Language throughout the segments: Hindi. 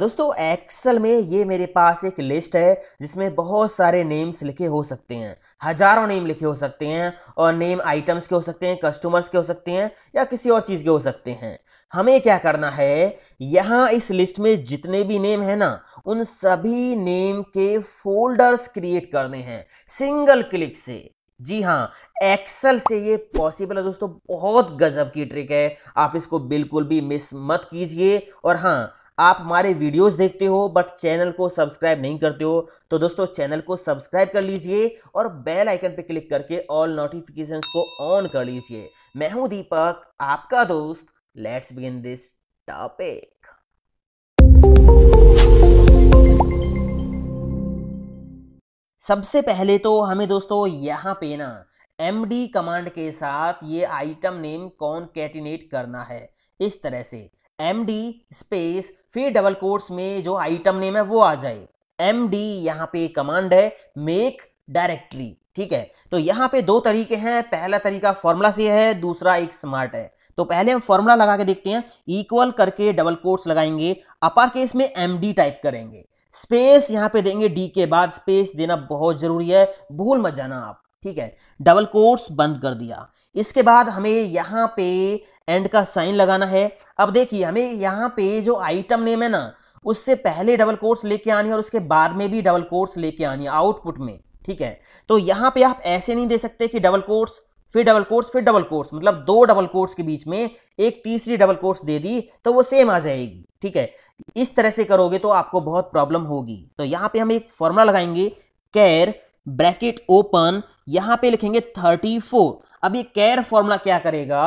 दोस्तों एक्सेल में ये मेरे पास एक लिस्ट है जिसमें बहुत सारे नेम्स लिखे हो सकते हैं हजारों नेम लिखे हो सकते हैं और नेम आइटम्स के हो सकते हैं कस्टमर्स के हो सकते हैं या किसी और चीज़ के हो सकते हैं हमें क्या करना है यहाँ इस लिस्ट में जितने भी नेम हैं ना उन सभी नेम के फोल्डर्स क्रिएट करने हैं सिंगल क्लिक से जी हाँ एक्सेल से ये पॉसिबल है दोस्तों बहुत गजब की ट्रिक है आप इसको बिल्कुल भी मिस मत कीजिए और हाँ आप हमारे वीडियोस देखते हो बट चैनल को सब्सक्राइब नहीं करते हो तो दोस्तों चैनल को सब्सक्राइब कर लीजिए और बेल आइकन पर क्लिक करके ऑल नोटिफिकेशन को ऑन कर लीजिए मैं हूं दीपक आपका दोस्त लेट्स बिगिन दिस टॉपिक सबसे पहले तो हमें दोस्तों यहां पे ना एम डी कमांड के साथ ये आइटम नेम कौन कैटिनेट करना है इस तरह से एम डी स्पेस फिर डबल कोर्स में जो आइटम नेम है वो आ जाए एम डी यहाँ पे कमांड है मेक डायरेक्टरी ठीक है तो यहाँ पे दो तरीके हैं पहला तरीका फॉर्मूला से है दूसरा एक स्मार्ट है तो पहले हम फॉर्मूला लगा के देखते हैं इक्वल करके डबल कोर्स लगाएंगे अपर केस में एम डी टाइप करेंगे स्पेस यहाँ पे देंगे डी के बाद स्पेस देना बहुत जरूरी है भूल मत जाना आप ठीक है डबल कोर्स बंद कर दिया इसके बाद हमें यहाँ पे एंड का साइन लगाना है अब देखिए हमें यहाँ पे जो आइटम नेम है ना उससे पहले डबल कोर्स लेके आनी है और उसके बाद में भी डबल कोर्स लेके आनी है आउटपुट में ठीक है तो यहाँ पे आप ऐसे नहीं दे सकते कि डबल कोर्स फिर डबल कोर्स फिर डबल कोर्स मतलब दो डबल कोर्स के बीच में एक तीसरी डबल कोर्स दे दी तो वो सेम आ जाएगी ठीक है इस तरह से करोगे तो आपको बहुत प्रॉब्लम होगी तो यहाँ पे हम एक फॉर्मूला लगाएंगे कैर ब्रैकेट ओपन यहां पे लिखेंगे 34 अब ये कैर फॉर्मूला क्या करेगा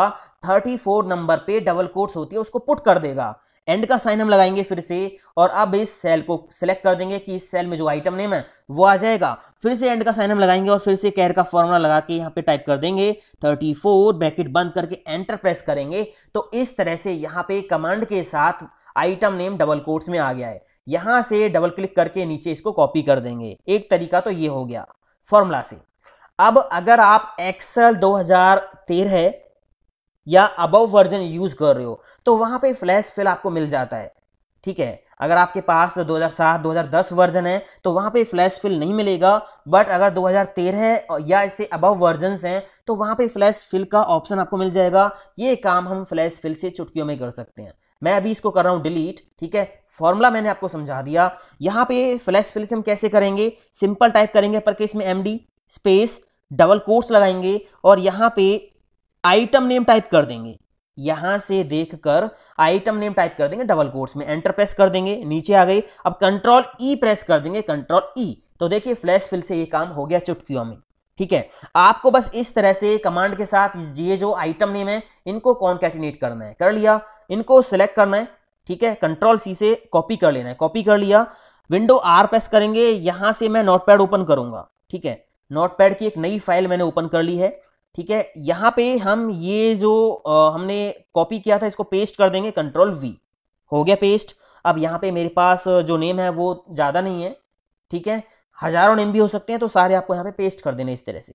34 नंबर पे डबल कोट्स होती है उसको पुट कर देगा एंड का साइन हम लगाएंगे फिर से और अब इस सेल को सिलेक्ट कर देंगे कि इस सेल में जो आइटम नेम है वो आ जाएगा फिर से एंड का साइन हम लगाएंगे और फिर से कैर का फॉर्मूला लगा के यहाँ पे टाइप कर देंगे 34 ब्रैकेट बंद करके एंटर प्रेस करेंगे तो इस तरह से यहाँ पे कमांड के साथ आइटम नेम डबल कोर्ट्स में आ गया है यहां से डबल क्लिक करके नीचे इसको कॉपी कर देंगे एक तरीका तो ये हो गया फॉर्मूला से अब अगर आप एक्सल 2013 या अबव वर्जन यूज कर रहे हो तो वहां पे फ्लैश फिल आपको मिल जाता है ठीक है अगर आपके पास 2007 2010 वर्जन है तो वहां पे फ्लैश फिल नहीं मिलेगा बट अगर 2013 या इसे अबव वर्जन हैं तो वहां पे फ्लैश फिल का ऑप्शन आपको मिल जाएगा ये काम हम फ्लैश फिल से चुटकियों में कर सकते हैं मैं अभी इसको कर रहा हूँ डिलीट ठीक है फॉर्मूला मैंने आपको समझा दिया यहाँ पे फ्लैश फिलिस हम कैसे करेंगे सिंपल टाइप करेंगे पर केस में एम स्पेस डबल कोर्स लगाएंगे और यहाँ पे आइटम नेम टाइप कर देंगे यहां से देखकर आइटम नेम टाइप कर देंगे डबल कोर्स में एंटर प्रेस कर देंगे नीचे आ गई अब कंट्रोल ई प्रेस कर देंगे कंट्रोल ई e। तो देखिए फ्लैश फिल से ये काम हो गया चुटकियों में ठीक है आपको बस इस तरह से कमांड के साथ ये जो आइटम नेम है इनको कॉन्टेटिनेट करना है कर लिया इनको सिलेक्ट करना है ठीक है कंट्रोल सी से कॉपी कर लेना है कॉपी कर लिया विंडो आर प्रेस करेंगे यहां से मैं नोट पैड ओपन करूंगा ठीक है नोट पैड की एक नई फाइल मैंने ओपन कर ली है ठीक है यहां पे हम ये जो आ, हमने कॉपी किया था इसको पेस्ट कर देंगे कंट्रोल वी हो गया पेस्ट अब यहाँ पे मेरे पास जो नेम है वो ज़्यादा नहीं है ठीक है हजारों नेम भी हो सकते हैं तो सारे आपको यहाँ पे पेस्ट कर देने इस तरह से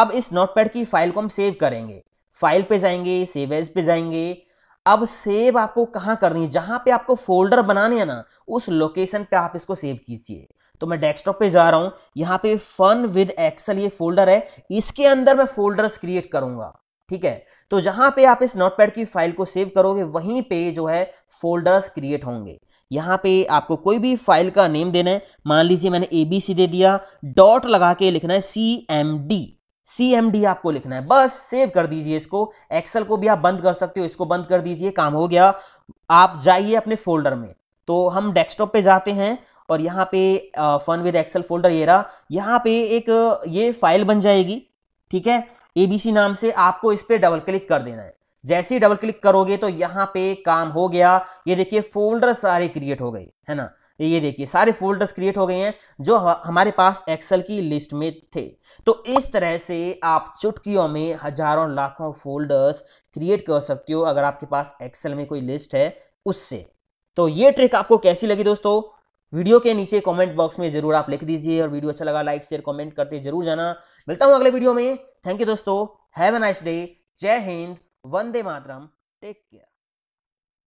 अब इस नोटपैड की फाइल को हम सेव करेंगे फाइल पे जाएंगे सेव एज पे जाएंगे अब सेव आपको कहाँ करनी है जहाँ पे आपको फोल्डर बनाने है ना उस लोकेशन पे आप इसको सेव कीजिए तो मैं डेस्कटॉप पे जा रहा हूँ यहाँ पे फन विद एक्सल ये फोल्डर है इसके अंदर मैं फोल्डर्स क्रिएट करूँगा ठीक है तो जहाँ पे आप इस नोटपैड की फाइल को सेव करोगे वहीं पे जो है फोल्डर्स क्रिएट होंगे यहाँ पे आपको कोई भी फाइल का नेम देना है मान लीजिए मैंने ए बी सी दे दिया डॉट लगा के लिखना है C M D C M D आपको लिखना है बस सेव कर दीजिए इसको एक्सेल को भी आप बंद कर सकते हो इसको बंद कर दीजिए काम हो गया आप जाइए अपने फोल्डर में तो हम डेस्कटॉप पे जाते हैं और यहाँ पे फन विद एक्सेल फोल्डर ये रहा यहाँ पे एक ये फाइल बन जाएगी ठीक है ए बी सी नाम से आपको इस पर डबल क्लिक कर देना है जैसे ही डबल क्लिक करोगे तो यहाँ पे काम हो गया ये देखिए फोल्डर सारे क्रिएट हो गए है ना ये देखिए सारे फोल्डर्स क्रिएट हो गए हैं जो हमारे पास एक्सेल की लिस्ट में थे तो इस तरह से आप चुटकियों में हजारों लाखों फोल्डर्स क्रिएट कर सकते हो अगर आपके पास एक्सेल में कोई लिस्ट है उससे तो ये ट्रिक आपको कैसी लगी दोस्तों वीडियो के नीचे कमेंट बॉक्स में जरूर आप लिख दीजिए और वीडियो अच्छा लगा लाइक शेयर कमेंट करते जरूर जाना मिलता हूँ अगले वीडियो में थैंक यू दोस्तों हैव अ नाइस डे जय हिंद वंदे मातरम टेक केयर